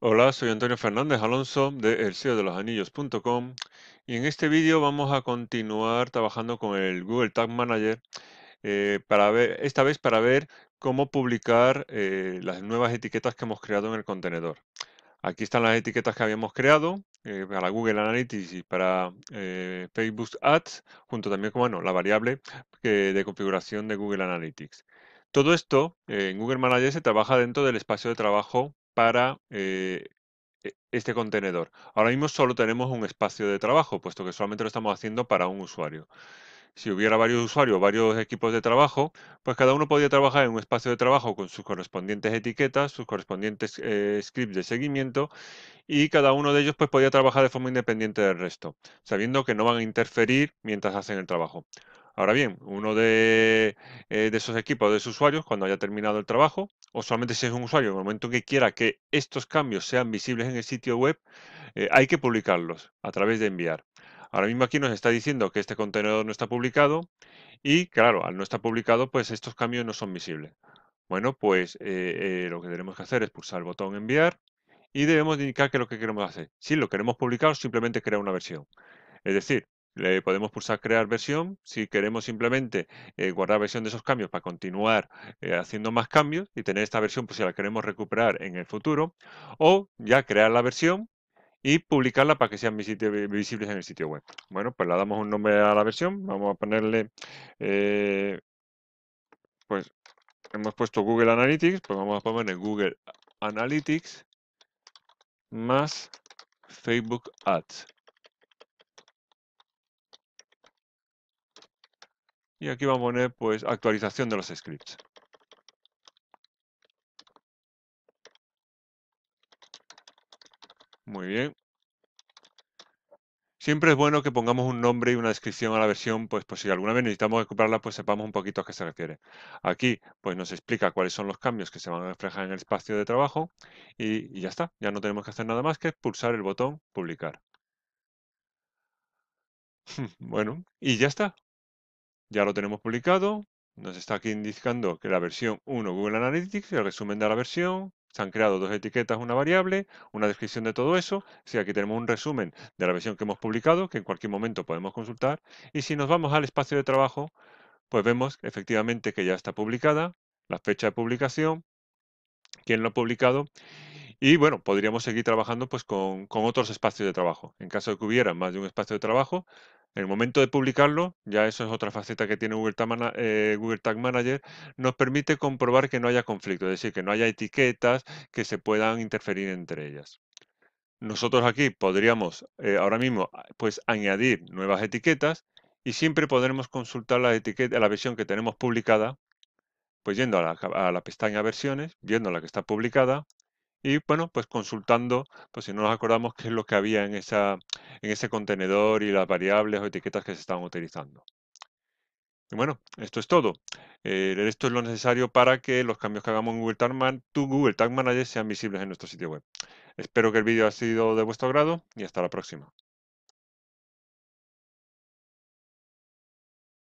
Hola, soy Antonio Fernández Alonso de elseodelosanillos.com y en este vídeo vamos a continuar trabajando con el Google Tag Manager eh, para ver, esta vez para ver cómo publicar eh, las nuevas etiquetas que hemos creado en el contenedor. Aquí están las etiquetas que habíamos creado eh, para Google Analytics y para Facebook Ads, junto también con la variable de configuración de Google Analytics. Todo esto en Google Manager se trabaja dentro del espacio de trabajo para eh, e, este contenedor. Ahora mismo solo tenemos un espacio de trabajo, puesto que solamente lo estamos haciendo para un usuario. Si hubiera varios usuarios, varios equipos de trabajo, pues cada uno podría trabajar en un espacio de trabajo con sus correspondientes etiquetas, sus correspondientes eh, scripts de seguimiento y cada uno de ellos pues podía trabajar de forma independiente del resto, sabiendo que no van a interferir mientras hacen el trabajo. Ahora bien, uno eh, de, esos equipos, de esos usuarios, cuando haya terminado el trabajo, o solamente si es un usuario, en el momento que quiera que estos cambios sean visibles en el sitio web, eh, hay que publicarlos a través de enviar. Ahora mismo aquí nos está diciendo que este contenedor no está publicado y claro, al no estar publicado, pues estos cambios no son visibles. Bueno, pues eh, lo que tenemos que hacer es pulsar el botón enviar y debemos indicar qué es lo que queremos hacer. Si lo queremos publicar, simplemente crear una versión. Es decir, le podemos pulsar crear versión si queremos simplemente eh, guardar versión de esos cambios para continuar eh, haciendo más cambios y tener esta versión pues, si la queremos recuperar en el futuro o ya crear la versión y publicarla para que sean eh, visibles en el sitio web. Bueno, pues le damos un nombre a la versión, vamos a ponerle, pues hemos puesto Google Analytics, pues vamos a ponerle Google Analytics más Facebook Ads. Y aquí vamos a poner pues actualización de los scripts. Muy bien. Siempre es bueno que pongamos un nombre y una descripción a la versión, pues por si alguna vez necesitamos recuperarla, pues sepamos un poquito a qué se refiere. Aquí, pues nos explica cuáles son los cambios que se van a reflejar en el espacio de trabajo y ya está. Ya no tenemos que hacer nada más que pulsar el botón publicar. bueno, y ya está. Ya lo tenemos publicado. Nos está aquí indicando que la versión 1 Google Analytics, el resumen de la versión, se han creado dos etiquetas, una variable, una descripción de todo eso. Si aquí tenemos un resumen de la versión que hemos publicado, que en cualquier momento podemos consultar. Y si nos vamos al espacio de trabajo, pues vemos efectivamente que ya está publicada, la fecha de publicación, quién lo ha publicado. Y bueno, podríamos seguir trabajando pues, con otros espacios de trabajo. En caso de que hubiera más de un espacio de trabajo, en el momento de publicarlo, ya eso es otra faceta que tiene eh, Google Tag, Manager, nos permite comprobar que no haya conflicto, es decir, que no haya etiquetas que se puedan interferir entre ellas. Nosotros aquí podríamos eh, ahora mismo pues, añadir nuevas etiquetas y siempre podremos consultar la, etiqueta, la versión que tenemos publicada, pues yendo a la pestaña versiones, viendo la que está publicada, y bueno, pues consultando, pues si no nos acordamos qué es lo que había en, esa, en ese contenedor y las variables o etiquetas que se estaban utilizando. Y bueno, esto es todo. Eh, esto es lo necesario para que los cambios que hagamos en Google Tag, Man, Google Tag Manager sean visibles en nuestro sitio web. Espero que el vídeo ha sido de vuestro agrado y hasta la próxima.